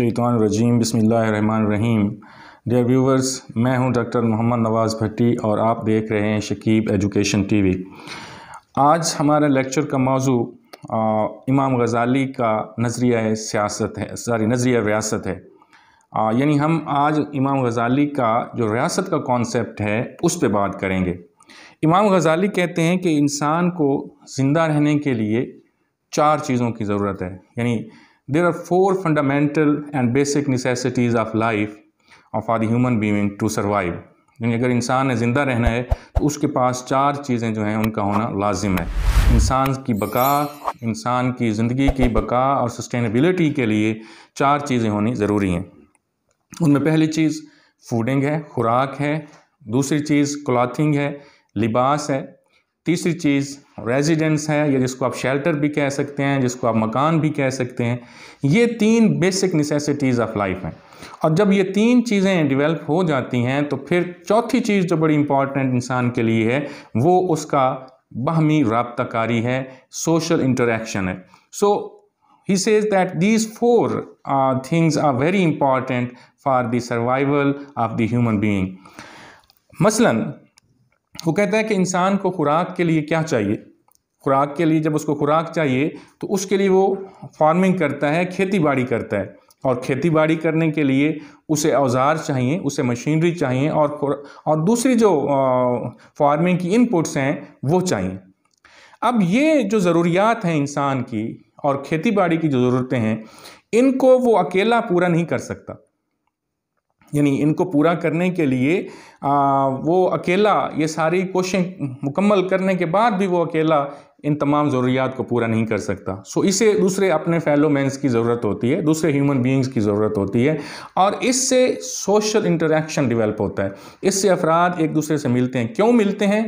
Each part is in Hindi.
रजीम बसमीम डियर व्यूवर्स मैं हूं डॉक्टर मोहम्मद नवाज़ भट्टी और आप देख रहे हैं शकीब एजुकेशन टीवी आज हमारा लेक्चर का मौजू इमाम गज़ाली का नज़रिया सियासत है सॉरी नज़रिया रियासत है यानी हम आज इमाम गज़ाली का जो रियासत का कॉन्सेप्ट है उस पर बात करेंगे इमाम गज़ाली कहते हैं कि इंसान को ज़िंदा रहने के लिए चार चीज़ों की ज़रूरत है यानी There are four fundamental and basic necessities of life of are human being to survive. यानी अगर इंसान ने ज़िंदा रहना है तो उसके पास चार चीज़ें जो हैं उनका होना लाजिम है इंसान की बका इंसान की ज़िंदगी की बका और सस्टेनेबिलिटी के लिए चार चीज़ें होनी ज़रूरी हैं उनमें पहली चीज़ फूडिंग है खुराक है दूसरी चीज़ क्लॉथिंग है लिबास है तीसरी चीज़ रेजिडेंस है या जिसको आप शेल्टर भी कह सकते हैं जिसको आप मकान भी कह सकते हैं ये तीन बेसिक नेसेसिटीज़ ऑफ लाइफ हैं और जब ये तीन चीज़ें डेवलप हो जाती हैं तो फिर चौथी चीज़ जो बड़ी इंपॉर्टेंट इंसान के लिए है वो उसका बहमी रबताकारी है सोशल इंटरेक्शन है so he says that these four things are very important for the survival of the human being मसलन वो कहता है कि इंसान को खुराक के लिए क्या चाहिए खुराक के लिए जब उसको खुराक चाहिए तो उसके लिए वो फार्मिंग करता है खेती बाड़ी करता है और खेती बाड़ी करने के लिए उसे औजार चाहिए उसे मशीनरी चाहिए और और दूसरी जो फार्मिंग की इनपुट्स हैं वो चाहिए अब ये जो ज़रूरियात हैं इंसान की और खेती बाड़ी की जो ज़रूरतें हैं इनको वो अकेला पूरा नहीं कर सकता यानी इनको पूरा करने के लिए आ, वो अकेला ये सारी कोशिशें मुकम्मल करने के बाद भी वो अकेला इन तमाम ज़रूरियात को पूरा नहीं कर सकता सो इसे दूसरे अपने फैलो मैंस की ज़रूरत होती है दूसरे ह्यूमन बींग्स की ज़रूरत होती है और इससे सोशल इंटरेक्शन डेवलप होता है इससे अफराद एक दूसरे से मिलते हैं क्यों मिलते हैं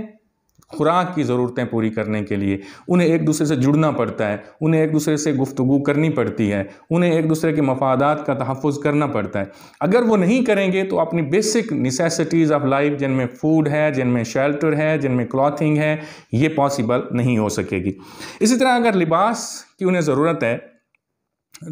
खुराक की ज़रूरतें पूरी करने के लिए उन्हें एक दूसरे से जुड़ना पड़ता है उन्हें एक दूसरे से गुफ्तु करनी पड़ती है उन्हें एक दूसरे के मफादात का तहफ़ करना पड़ता है अगर वो नहीं करेंगे तो अपनी बेसिक निसेसिटीज़ ऑफ लाइफ जिनमें फ़ूड है जिनमें शेल्टर है जिनमें क्लॉथिंग है ये पॉसिबल नहीं हो सकेगी इसी तरह अगर लिबास की उन्हें ज़रूरत है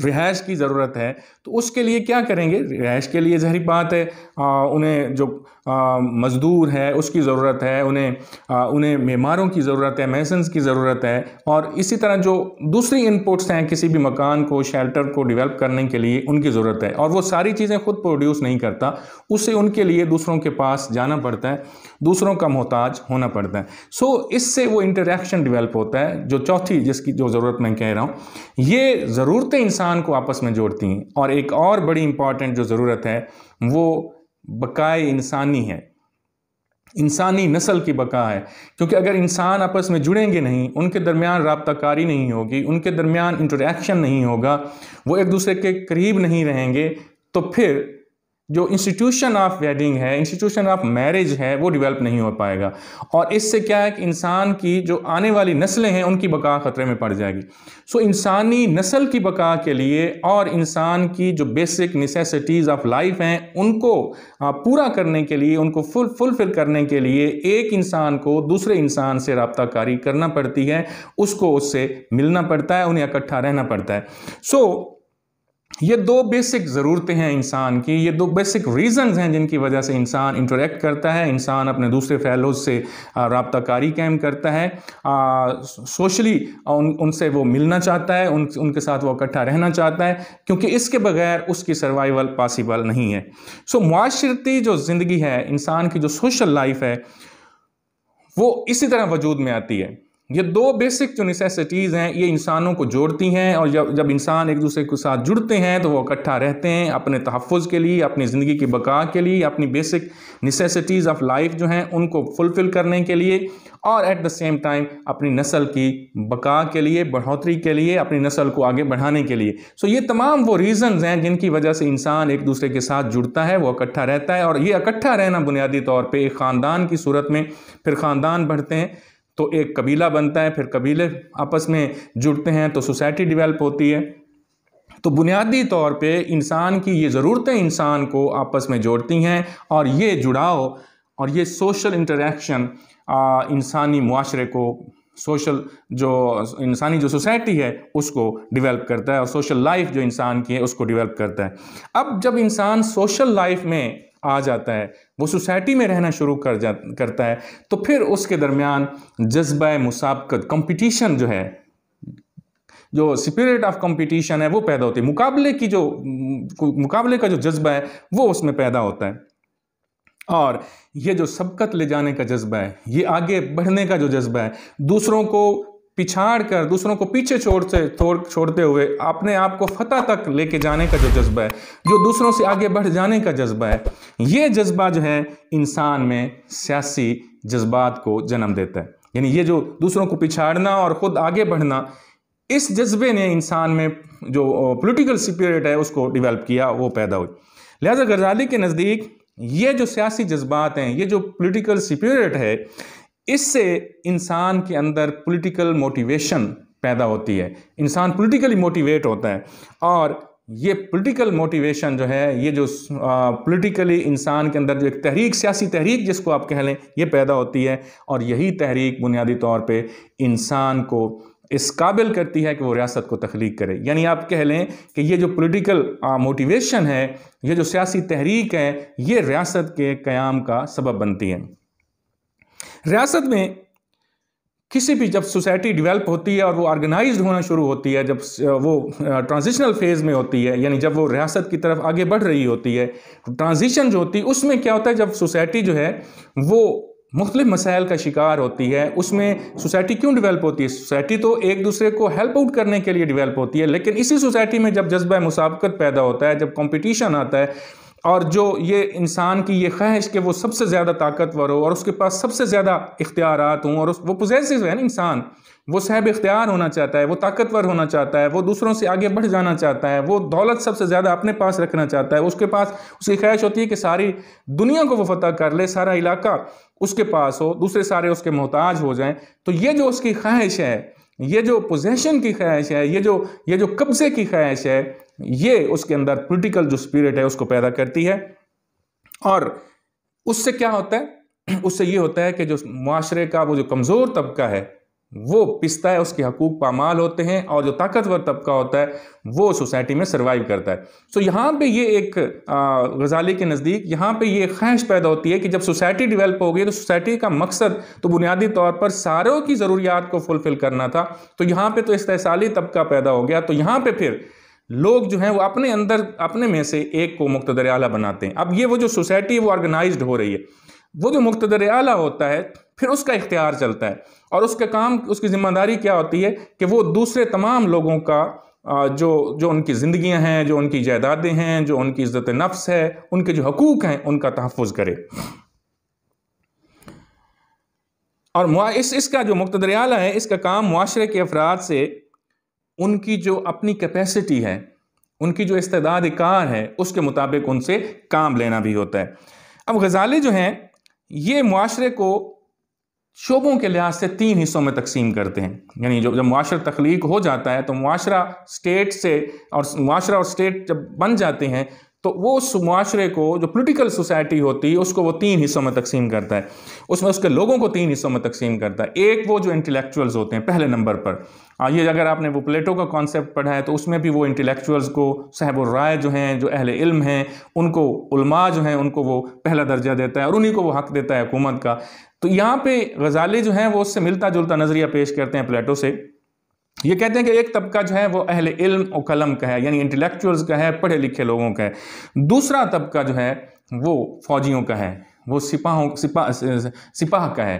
रिहाइश की ज़रूरत है तो उसके लिए क्या करेंगे रिहाइश के लिए जहरी बात है आ, उन्हें जो मज़दूर है उसकी ज़रूरत है उन्हें उन्हें मेमारों की ज़रूरत है महसन्स की ज़रूरत है और इसी तरह जो दूसरी इनपुट्स हैं किसी भी मकान को शेल्टर को डिवेल्प करने के लिए उनकी ज़रूरत है और वो सारी चीज़ें खुद प्रोड्यूस नहीं करता उसे उनके लिए दूसरों के पास जाना पड़ता है दूसरों का मोहताज होना पड़ता है सो so, इससे वो इंटरेक्शन डिवेल्प होता है जो चौथी जिसकी जो ज़रूरत मैं कह रहा हूँ ये ज़रूरतें इंसान को आपस में जोड़ती हैं और एक और बड़ी इंपॉर्टेंट जो ज़रूरत है वो बकाए इंसानी है इंसानी नस्ल की बका है क्योंकि अगर इंसान आपस में जुड़ेंगे नहीं उनके दरमियान रबताकारी नहीं होगी उनके दरमियान इंटरेक्शन नहीं होगा वो एक दूसरे के करीब नहीं रहेंगे तो फिर जो इंस्टीट्यूशन ऑफ वेडिंग है इंस्टीट्यूशन ऑफ मैरिज है वो डेवलप नहीं हो पाएगा और इससे क्या है कि इंसान की जो आने वाली नस्लें हैं उनकी बका ख़तरे में पड़ जाएगी सो इंसानी नस्ल की बका के लिए और इंसान की जो बेसिक नेसेसिटीज़ ऑफ लाइफ हैं उनको पूरा करने के लिए उनको फुल फुलफिल करने के लिए एक इंसान को दूसरे इंसान से रबताकारी करना पड़ती है उसको उससे मिलना पड़ता है उन्हें इकट्ठा रहना पड़ता है सो so, ये दो बेसिक ज़रूरतें हैं इंसान की ये दो बेसिक रीज़न्स हैं जिनकी वजह से इंसान इंटरेक्ट करता है इंसान अपने दूसरे फैलोज से रबताकारी कायम करता है आ, सोशली उन उनसे वो मिलना चाहता है उन उनके साथ वो इकट्ठा रहना चाहता है क्योंकि इसके बगैर उसकी सर्वाइवल पॉसिबल नहीं है सो माशरती जो ज़िंदगी है इंसान की जो सोशल लाइफ है वो इसी तरह वजूद में आती है ये दो बेसिक जो नेसेसिटीज़ हैं ये इंसानों को जोड़ती हैं और जब जब इंसान एक दूसरे के साथ जुड़ते हैं तो वो इकट्ठा रहते हैं अपने तहफ़ के लिए अपनी ज़िंदगी की बका के लिए अपनी बेसिक नेसेसिटीज़ ऑफ लाइफ जो हैं उनको फुलफ़िल करने के लिए और एट द सेम टाइम अपनी नस्ल की बका के लिए बढ़ोतरी के लिए अपनी नस्ल को आगे बढ़ाने के लिए सो so ये तमाम वो रीज़न्स हैं जिनकी वजह से इंसान एक दूसरे के साथ जुड़ता है वो इकट्ठा रहता है और ये इकट्ठा रहना बुनियादी तौर पर एक ख़ानदान की सूरत में फिर ख़ानदान बढ़ते हैं तो एक कबीला बनता है फिर कबीले आपस में जुड़ते हैं तो सोसाइटी डिवेल्प होती है तो बुनियादी तौर पे इंसान की ये ज़रूरतें इंसान को आपस में जोड़ती हैं और ये जुड़ाव और ये सोशल इंटरेक्शन इंसानी माशरे को सोशल जो इंसानी जो सोसाइटी है उसको डिवेल्प करता है और सोशल लाइफ जो इंसान की है उसको डिवेल्प करता है अब जब इंसान सोशल लाइफ में आ जाता है वो सोसाइटी में रहना शुरू कर जा करता है तो फिर उसके दरमियान जज्बा मुसाबकत कंपटीशन जो है जो स्पिरिट ऑफ कंपटीशन है वो पैदा होती है मुकाबले की जो मुकाबले का जो जज्बा है वो उसमें पैदा होता है और ये जो सबकत ले जाने का जज्बा है ये आगे बढ़ने का जो जज्बा है दूसरों को पिछाड़ कर दूसरों को पीछे छोड़ते छोड़ छोड़ते हुए अपने आप को फतह तक लेके जाने का जो जज्बा है जो दूसरों से आगे बढ़ जाने का जज्बा है ये जज्बा जो है इंसान में सियासी जज्बात को जन्म देता है यानी ये जो दूसरों को पिछाड़ना और ख़ुद आगे बढ़ना इस जज्बे ने इंसान में जो पोलिटिकल स्पिरिट है उसको डिवेल्प किया वो पैदा हुई लिहाजा गजाली के नज़दीक ये जो सियासी जज्बात हैं ये जो पोलिटिकल स्पिरिट है इससे इंसान के अंदर पॉलिटिकल मोटिवेशन पैदा होती है इंसान पॉलिटिकली मोटिवेट होता है और ये पॉलिटिकल मोटिवेशन जो है ये जो पॉलिटिकली इंसान के अंदर जो एक तहरीक सियासी तहरीक जिसको आप कह लें ये पैदा होती है और यही तहरीक बुनियादी तौर पे इंसान को इस काबिल करती है कि वो रियासत को तख्लीक करे यानी आप कह लें कि ये जो पॉलिटिकल मोटिवेशन है ये जो सियासी तहरीक है ये रियासत के क़्याम का सबब बनती है रियासत में किसी भी जब सोसाइटी डेवलप होती है और वो ऑर्गेनाइज होना शुरू होती है जब वो ट्रांजिशनल फेज़ में होती है यानी जब वो रियासत की तरफ आगे बढ़ रही होती है ट्रांजिशन जो होती है उसमें क्या होता है जब सोसाइटी जो है वो मुख्तलिफ मसाइल का शिकार होती है उसमें सोसाइटी क्यों डेवलप होती है सोसाइटी तो एक दूसरे को हेल्प आउट करने के लिए डेवलप होती है लेकिन इसी सोसाइटी में जब जज्बा मुसाबकत पैदा होता है जब कंपटीशन आता है और जो ये इंसान की ये ख्वाहिश के वो सबसे ज़्यादा ताकतवर हो और उसके पास सबसे ज़्यादा इख्तियारत हों और उस वो पोजेसिव है ना इंसान वो साहब इख्तियार होना चाहता है वो ताकतवर होना चाहता है वो दूसरों से आगे बढ़ जाना चाहता है वो दौलत सबसे ज़्यादा अपने पास रखना चाहता है उसके पास उसकी ख्वाहिश होती है कि सारी दुनिया को वो फतह कर ले सारा इलाका उसके पास हो दूसरे सारे उसके मोहताज हो जाएँ तो ये जो उसकी ख्वाहिश है ये जो पोजेशन की ख्वाहिश है ये जो ये जो कब्ज़े की ख्वाहिश है ये उसके अंदर पोलिटिकल जो स्पिरिट है उसको पैदा करती है और उससे क्या होता है उससे ये होता है कि जो माशरे का वो जो कमज़ोर तबका है वो पिसता है उसके हकूक पामाल होते हैं और जो ताकतवर तबका होता है वो सोसाइटी में सर्वाइव करता है सो यहाँ पे ये एक गजाली के नज़दीक यहाँ पे ये ख्वाहिश पैदा होती है कि जब सोसाइटी डेवलप हो गई तो सोसाइटी का मकसद तो बुनियादी तौर पर सारों की ज़रूरियात को फुलफ़िल करना था तो यहाँ पर तो इस्तेसाली तबका पैदा हो गया तो यहाँ पर फिर लोग जो हैं वो अपने अंदर अपने में से एक को मुक्त आला बनाते हैं अब ये वो जो सोसाइटी है वो ऑर्गेनाइज हो रही है वो जो मुक्त आला होता है फिर उसका इख्तियार चलता है और उसका काम उसकी ज़िम्मेदारी क्या होती है कि वो दूसरे तमाम लोगों का जो जो उनकी ज़िंदियाँ हैं जो उनकी जायदादें हैं जो उनकी इज़्ज़त नफ्स है उनके जो हकूक़ हैं उनका तहफ़ करे और इस इसका जो मुख्तर आला है इसका काम माशरे के अफराद से उनकी जो अपनी कैपेसिटी है उनकी जो इस्तेदाद कार है उसके मुताबिक उनसे काम लेना भी होता है अब गज़ाले जो हैं ये माशरे को शोबों के लिहाज से तीन हिस्सों में तकसीम करते हैं यानी जो जब माशरा तख्लीक हो जाता है तो माशरा स्टेट से और माशरा और स्टेट जब बन जाते हैं तो वो उस माशरे को जो पोलिटिकल सोसाइटी होती है उसको वो तीन हिस्सों में तकसीम करता है उसमें उसके लोगों को तीन हिस्सों में तकसीम करता है एक वो जो इंटेलेक्चुअल्स होते हैं पहले नंबर पर आ, ये अगर आपने वो प्लेटो का कॉन्सेप्ट पढ़ा है तो उसमें भी वो इंटेलेक्चुअल्स को साहब राय जो हैं जो अहल इल्म हैं उनको उलमा जो हैं उनको वो पहला दर्जा देता है और उन्हीं को वो हक देता है हुकूमत का तो यहाँ पर गजाले जो हैं वो उससे मिलता जुलता नज़रिया पेश करते हैं प्लेटो से ये कहते हैं कि एक तबका जो है वो अहल इल्म और कलम का है यानी इंटेलेक्चुअल्स का है पढ़े लिखे लोगों का है दूसरा तबका जो है वो फौजियों का है वो सिपाहों सिपा सिपाह का है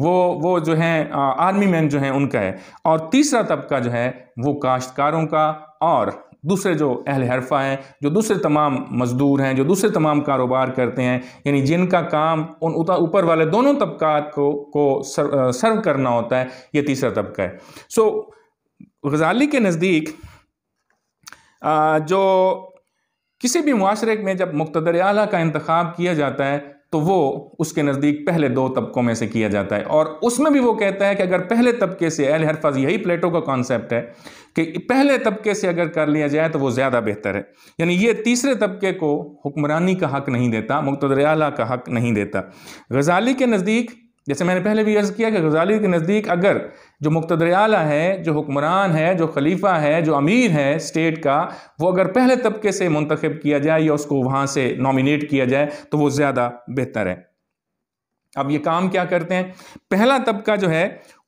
वो वो जो हैं आर्मी मैन जो हैं उनका है और तीसरा तबका जो है वो काश्तकारों का और दूसरे जो अहल हरफा हैं जो दूसरे तमाम मज़दूर हैं जो दूसरे तमाम कारोबार करते हैं यानी जिनका काम उन ऊपर वाले दोनों तबकात को को सर्व करना होता है ये तीसरा तबका है सो so, गजाली के नज़दीक जो किसी भी माशरे में जब मुख्तर आला का इंतखब किया जाता है तो वो उसके नज़दीक पहले दो तबकों में से किया जाता है और उसमें भी वो कहता है कि अगर पहले तबके से अहल हरफाज यही प्लेटो का कॉन्सेप्ट है कि पहले तबके से अगर कर लिया जाए तो वो ज़्यादा बेहतर है यानी ये तीसरे तबके को हुक्मरानी का हक नहीं देता मुख्तर आला का हक नहीं देता गजाली के नज़दीक जैसे मैंने पहले भी अर्ज़ किया कि गजाली के नज़दीक अगर जो मुक्तदरियाला है जो हुक्मरान है जो खलीफा है जो अमीर है स्टेट का वो अगर पहले तबके से मंतखब किया जाए या उसको वहाँ से नॉमिनेट किया जाए तो वो ज़्यादा बेहतर है अब ये काम क्या करते हैं पहला तबका जो है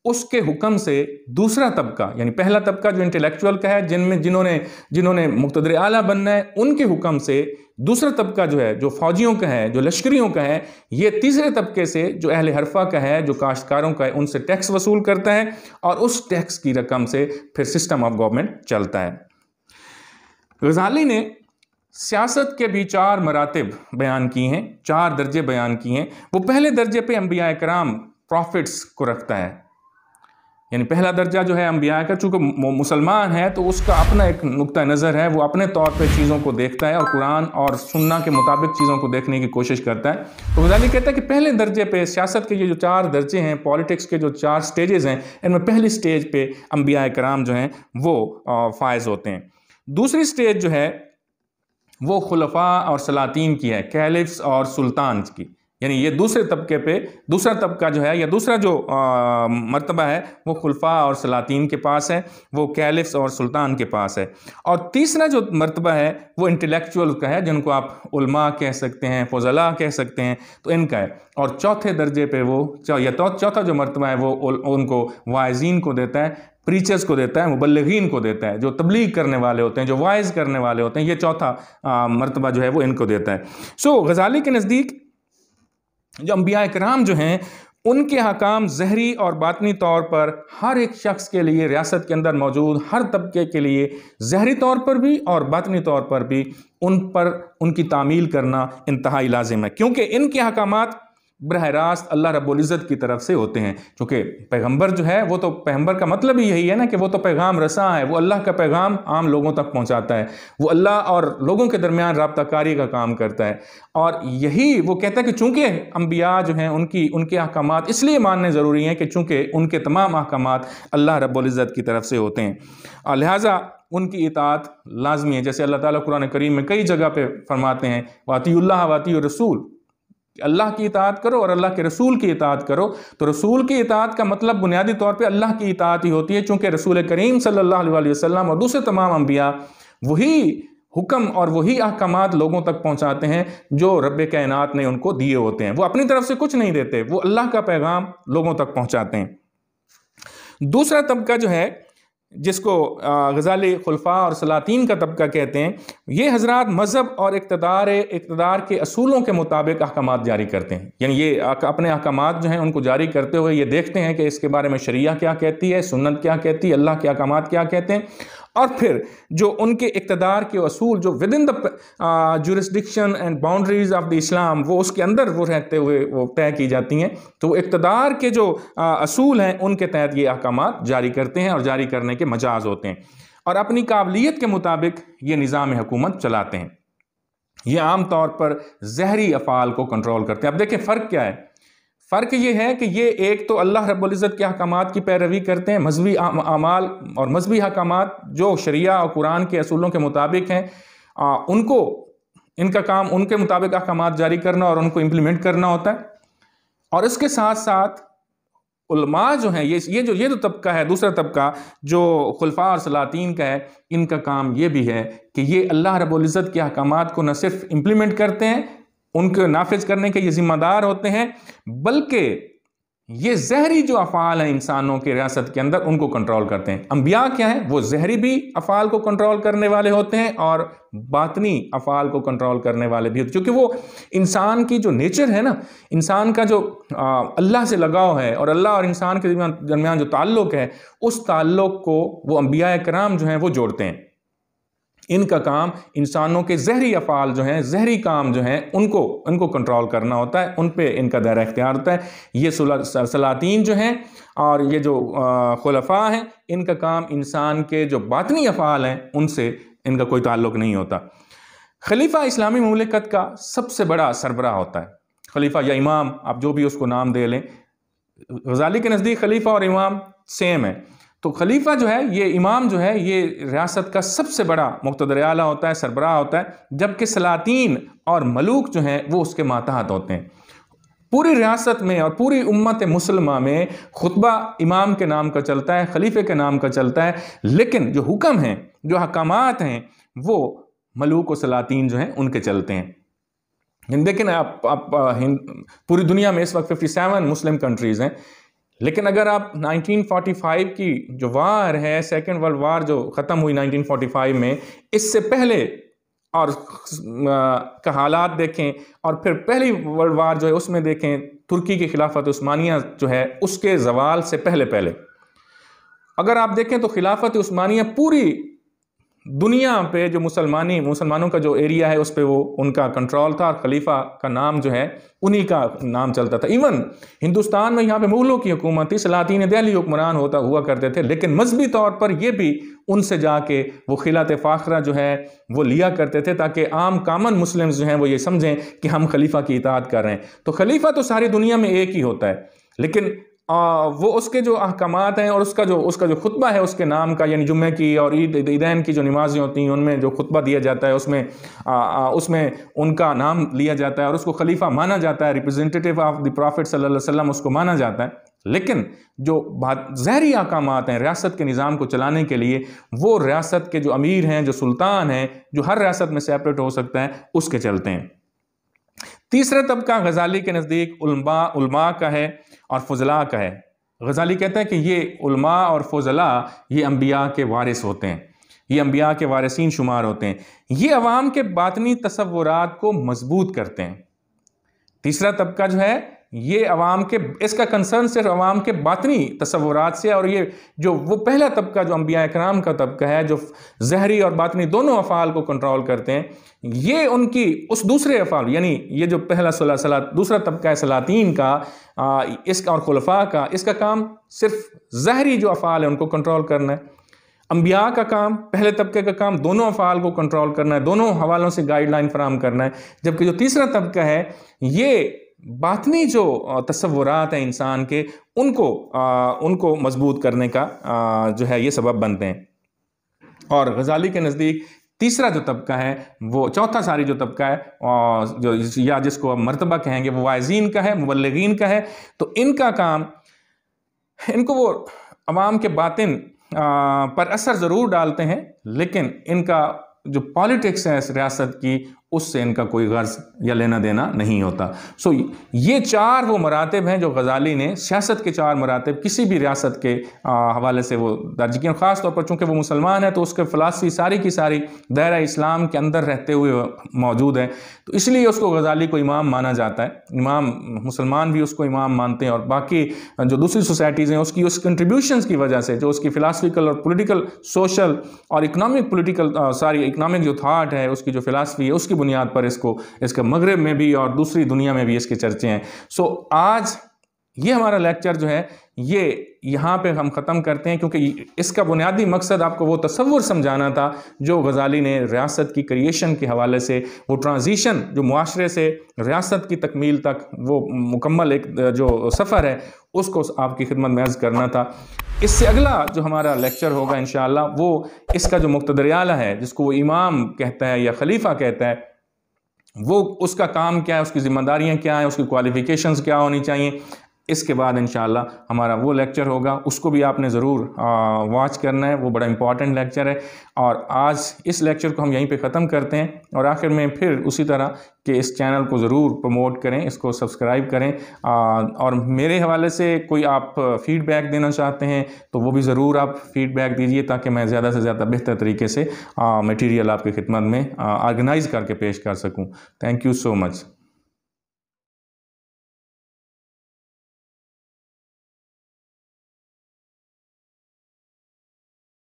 उसके हुक्म से दूसरा तबका यानी पहला तबका जो इंटेलेक्चुअल का है जिनमें जिन्होंने जिन्होंने मुक्तदर आला बनना है उनके हुक्म से दूसरा तबका जो है जो फौजियों का है जो लश्करियों का है ये तीसरे तबके से जो अहल हरफा का है जो काश्तकारों का है उनसे टैक्स वसूल करता है और उस टैक्स की रकम से फिर सिस्टम ऑफ गवर्नमेंट चलता है गजाली ने सियासत के भी चार मरातब बयान किए हैं चार दर्जे बयान किए हैं वो पहले दर्जे पर अम्बिया कराम प्रॉफिट्स को रखता है यानी पहला दर्जा जो है अम्बिया का चूँकि मुसलमान है तो उसका अपना एक नुक़ नज़र है वो अपने तौर पे चीज़ों को देखता है और कुरान और सुन्ना के मुताबिक चीज़ों को देखने की कोशिश करता है तो गजाली कहता है कि पहले दर्जे पे सियासत के ये जो चार दर्जे हैं पॉलिटिक्स के जो चार स्टेजेस हैं इनमें पहली स्टेज पर अम्बिया कराम जो हैं वो फायज़ होते हैं दूसरी स्टेज जो है वो खुलफा और सलातीन की है कैलिफ्स और सुल्तान की यानी ये दूसरे तबके पे दूसरा तबका जो है या दूसरा जो आ, मर्तबा है वो खुलफा और सलातीन के पास है वो कैलिफ्स और सुल्तान के पास है और तीसरा जो मर्तबा है वो इंटेलेक्चुअल का है जिनको आप उलमा कह सकते हैं फजला कह सकते हैं तो इनका है और चौथे दर्जे पे वो या तो, चौथा जो मर्तबा है वो उनको वायजीन को देता है प्रीचर्स को देता है मुबलगिन को देता है जो तबलीग करने वाले होते हैं जो वाइज करने वाले होते हैं ये चौथा मरतबा जो है वो इनको देता है सो so, गजाली के नज़दीक जो अम्बिया कराम जो हैं उनके हकाम जहरी और बातनी तौर पर हर एक शख्स के लिए रियासत के अंदर मौजूद हर तबके के लिए जहरी तौर पर भी और बातनी तौर पर भी उन पर उनकी तामील करना इंतहाई लाजिम है क्योंकि इनके अहकाम बरह रास्त अल्लाह रब्ज़त की तरफ से होते हैं चूँकि पैगम्बर जो है वो तो पैगम्बर का मतलब ही यही है ना कि वो तो पैगाम रसा है वो अल्लाह का पैगाम आम लोगों तक पहुँचाता है वो अल्लाह और लोगों के दरमियान रबता कारी का काम करता है और यही वो कहता है कि चूँकि अम्बिया जो हैं उनकी उनके अहकाम इसलिए मानने ज़रूरी हैं कि चूँकि उनके तमाम अहकाम अल्लाह रबुल्ज़त की तरफ से होते हैं और लिहाजा उनकी इतात लाजमी है जैसे अल्लाह ताला कुरान करीम में कई जगह पर फरमाते हैं वाती वाती रसूल अल्लाह की इतात करो और अल्लाह के रसूल की इतात करो तो रसूल की इतात का मतलब बुनियादी तौर पर अल्लाह की इतात ही होती है चूँकि रसूल करीम सल्ला वसम और दूसरे तमाम अम्बिया वही हुक्म और वही अहकाम लोगों तक पहुँचाते हैं जो रब कायनत ने उनको दिए होते हैं वो अपनी तरफ से कुछ नहीं देते वो अल्लाह का पैगाम लोगों तक पहुँचाते हैं दूसरा तबका जो है जिसको गजाली खुलफा और सलातीन का तबका कहते हैं ये हजरत मज़हब और इकतदार इकतदार के असूलों के मुताबिक अहकाम जारी करते हैं यानी ये अपने अहकाम जो हैं उनको जारी करते हुए ये देखते हैं कि इसके बारे में शरिया क्या कहती है सुन्नत क्या कहती है अल्लाह के अहकाम क्या कहते हैं और फिर जो उनके इकतदार के असूल जो within the jurisdiction and boundaries of the Islam वो उसके अंदर वो रहते हुए वो तय की जाती हैं तो इकतदार के जो असूल हैं उनके तहत ये अहकाम जारी करते हैं और जारी करने के मजाज होते हैं और अपनी काबिलियत के मुताबिक ये निज़ाम हुकूमत चलाते हैं ये आम तौर पर जहरी अफ़ाल को कंट्रोल करते हैं अब देखें फ़र्क क्या है फ़र्क ये है कि ये एक तो अल्लाह रबुल्ज़त के अहकाम की पैरवी करते हैं मजहबी अमाल और मजहबी अहकाम जो शरिया और कुरान के असूलों के मुताबिक हैं उनको इनका काम उनके मुताबिक अहकाम जारी करना और उनको इम्प्लीमेंट करना होता है और इसके साथ साथ उलमा जो हैं ये ये जो ये जो तबका है दूसरा तबका जो खुलफा और सलातीन का है इनका काम ये भी है कि ये अल्लाह रबुल्ज़त के अहकाम को न सिर्फ इम्प्लीमेंट करते हैं उनके नाफिज करने के ये जिम्मेदार होते हैं बल्कि ये जहरी जो अफ़ाल हैं इंसानों के रियासत के अंदर उनको कंट्रोल करते हैं अम्बिया क्या है वो जहरी भी अफ़ाल को कंट्रोल करने वाले होते हैं और बातनी अफ़ाल को कंट्रोल करने वाले भी होते हैं क्योंकि वो इंसान की जो नेचर है ना इंसान का जो अल्लाह से लगाव है और अल्लाह और इंसान के दरमियान जो ताल्लुक़ है उस ताल्लुक़ को वो अम्बिया कराम जो हैं वो जोड़ते हैं इनका काम इंसानों के जहरी अफ़ाल जो हैं जहरी काम जो हैं उनको उनको कंट्रोल करना होता है उन पर इनका दायरा इख्तियार होता है ये सलातीन जो हैं और ये जो खलफा हैं इनका काम इंसान के जो बातनी अफ़ाल हैं उनसे इनका कोई ताल्लुक नहीं होता खलीफा इस्लामी ममलिकत का सबसे बड़ा सरबरा होता है खलीफा या इमाम आप जो भी उसको नाम दे लें गजाली के नज़दीक खलीफा और इमाम सेम है तो खलीफा जो है ये इमाम जो है ये रियासत का सबसे बड़ा मुख्तर आला होता है सरबराह होता है जबकि सलातीन और मलूक जो हैं वो उसके माताहत होते हैं पूरी रियासत में और पूरी उम्मत मुसलमा में खुतबा इमाम के नाम का चलता है खलीफे के नाम का चलता है लेकिन जो हुक्म हैं जो अहकाम हैं वो मलूक और सलातीन जो हैं उनके चलते हैं देखें आप, आप आप पूरी दुनिया में इस वक्त 57 मुस्लिम कंट्रीज़ हैं लेकिन अगर आप 1945 की जो वार है सेकेंड वर्ल्ड वार जो ख़त्म हुई 1945 में इससे पहले और का हालात देखें और फिर पहली वर्ल्ड वार जो है उसमें देखें तुर्की के खिलाफत उस्मानिया जो है उसके जवाल से पहले पहले अगर आप देखें तो खिलाफत उस्मानिया पूरी दुनिया पे जो मुसलमानी मुसलमानों का जो एरिया है उस पर वो उनका कंट्रोल था और खलीफा का नाम जो है उन्हीं का नाम चलता था इवन हिंदुस्तान में यहाँ पे मुगलों की हुकूमत थी सलातीन दहली हुक्मरान होता हुआ करते थे लेकिन मजहबी तौर पर ये भी उनसे जाके वो खिलात फ़ाखरा जो है वो लिया करते थे ताकि आम कामन मुस्लिम जो हैं वो ये समझें कि हम खलीफा की इतात कर रहे हैं तो खलीफा तो सारी दुनिया में एक ही होता है लेकिन आ, वो उसके जो अहकाम हैं और उसका जो उसका जो खुतबा है उसके नाम का यानी जुम्मे की और ईद ईदैन की जो नमाज़ें होती हैं उनमें जो खुतबा दिया जाता है उसमें आ, आ, उसमें उनका नाम लिया जाता है और उसको खलीफा माना जाता है रिप्रेजेंटेटिव ऑफ द प्रॉफिट सल्लल्लाहु अलैहि वसल्लम उसको माना जाता है लेकिन जो बात जहरी अहकाम हैं रियासत के निज़ाम को चलाने के लिए वो रियासत के जो अमीर हैं जो सुल्तान हैं जो हर रियासत में सेपरेट हो सकता है उसके चलते हैं तीसरा तबका गजाली के नज़दीक उल्मा का है और फजला का है गजाली कहता है कि ये उल्मा और फजला ये अम्बिया के वारिस होते हैं ये अम्बिया के वारसिन शुमार होते हैं ये अवाम के बातनी तस्वुरात को मजबूत करते हैं तीसरा तबका जो है ये अवाम के इसका कंसर्न सिर्फ अवाम के बातनी तस्वुरात से और ये जो वो पहला तबका जो अम्बिया कराम का तबका है जो जहरी और बातनी दोनों अफ़ाल को कंट्रोल करते हैं ये उनकी उस दूसरे अफ़ाल यानी ये जो पहला सला सला दूसरा तबका है सलातीन का आ, इसका और खलफा का इसका काम सिर्फ जहरी जो अफ़ाल है उनको कंट्रोल करना है अम्बिया का काम पहले तबके का काम दोनों अफ़ाल को कंट्रोल करना है दोनों हवालों से गाइडलाइन फ्राहम करना है जबकि जो तीसरा तबका है ये बातनी जो तस्वुरात हैं इंसान के उनको आ, उनको मजबूत करने का आ, जो है ये सबब बनते हैं और गजाली के नज़दीक तीसरा जो तबका है वो चौथा सारी जो तबका है और जो या जिसको हम मरतबा कहेंगे वो वायजीन का है मुबलगिन का है तो इनका काम इनको वो अवाम के बातिन पर असर ज़रूर डालते हैं लेकिन इनका जो पॉलिटिक्स है इस रियासत की उससे इनका कोई गर्ज या लेना देना नहीं होता सो ये चार वो मरातब हैं जो गजाली ने सियासत के चार मरातब किसी भी रियासत के हवाले से वो दर्ज किए ख़ास तौर पर चूँकि वो मुसलमान है तो उसके फ़िलासफ़ी सारी की सारी दायरा इस्लाम के अंदर रहते हुए मौजूद है तो इसलिए उसको गजाली को इमाम माना जाता है इमाम मुसलमान भी उसको इमाम मानते हैं और बाकी जो दूसरी सोसाइटीज़ हैं उसकी उस कंट्रीब्यूशन की वजह से जो उसकी फ़िलासफ़िकल और पोलिटिकल सोशल और इकनॉमिक पोलिटिकल सारी इकनॉमिक जो थाट है उसकी जो फ़िलासफ़ी है उसकी बुनियाद पर इसको इसके मगरब में भी और दूसरी दुनिया में भी इसके चर्चे हैं सो आज ये हमारा लेक्चर जो है ये यहाँ पे हम ख़त्म करते हैं क्योंकि इसका बुनियादी मकसद आपको वो तस्वुर समझाना था जो गज़ाली ने रियासत की क्रिएशन के हवाले से वो ट्रांजिशन जो माशरे से रियासत की तकमील तक वो मुकम्मल एक जो सफ़र है उसको आपकी खिदमत में अर्ज़ करना था इससे अगला जो हमारा लेक्चर होगा इन वो इसका जो मुख्तरियाला है जिसको वो इमाम कहता है या खलीफा कहता है वो उसका काम क्या है उसकी ज़िम्मेदारियाँ क्या हैं उसकी क्वालिफ़िकेशंस क्या होनी चाहिए इसके बाद इन हमारा वो लेक्चर होगा उसको भी आपने ज़रूर वॉच करना है वो बड़ा इंपॉर्टेंट लेक्चर है और आज इस लेक्चर को हम यहीं पे ख़त्म करते हैं और आखिर में फिर उसी तरह कि इस चैनल को ज़रूर प्रमोट करें इसको सब्सक्राइब करें आ, और मेरे हवाले से कोई आप फीडबैक देना चाहते हैं तो वो भी ज़रूर आप फीडबैक दीजिए ताकि मैं ज़्यादा से ज़्यादा बेहतर तरीके से मटेरियल आपकी खिदमत में ऑर्गेनाइज़ करके पेश कर सकूँ थैंक यू सो मच